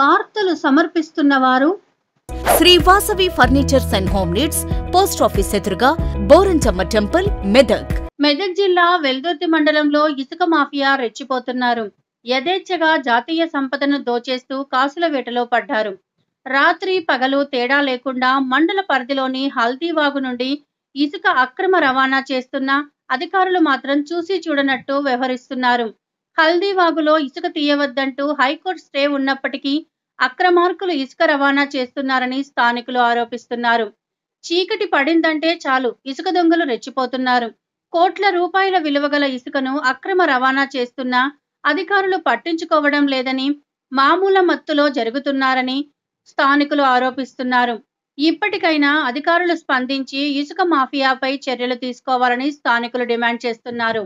వార్తలు వారు Sri Vasavi furnitures and home needs post office ఎదురుగా బోరంచమ్మ టెంపుల్ మెదక్ మెదక్ జిల్లా వెల్దుర్తి మండలంలో ఇసుక మాఫియా రెచ్చిపోతున్నారు యథేచ్ఛగా జాతీయ సంపదను దోచేస్తూ కాసుల వేటలో పడ్డారు రాత్రి పగలు తేడా లేకుండా మండల పరిధిలోని హల్దీవాగు నుండి ఇసుక అక్రమ రవాణా చేస్తున్న అధికారులు మాత్రం చూసి చూడనట్టు వ్యవహరిస్తున్నారు హల్దీవాగులో ఇసుక తీయవద్దంటూ హైకోర్టు స్టే ఉన్నప్పటికీ అక్రమార్కులు ఇసుక రవాణా చేస్తున్నారని స్థానికులు ఆరోపిస్తున్నారు చీకటి పడిందంటే చాలు ఇసుక దొంగలు రెచ్చిపోతున్నారు కోట్ల రూపాయల విలువగల ఇసుకను అక్రమ రవాణా చేస్తున్నా అధికారులు పట్టించుకోవడం లేదని మామూల మత్తులో జరుగుతున్నారని స్థానికులు ఆరోపిస్తున్నారు ఇప్పటికైనా అధికారులు స్పందించి ఇసుక మాఫియాపై చర్యలు తీసుకోవాలని స్థానికులు డిమాండ్ చేస్తున్నారు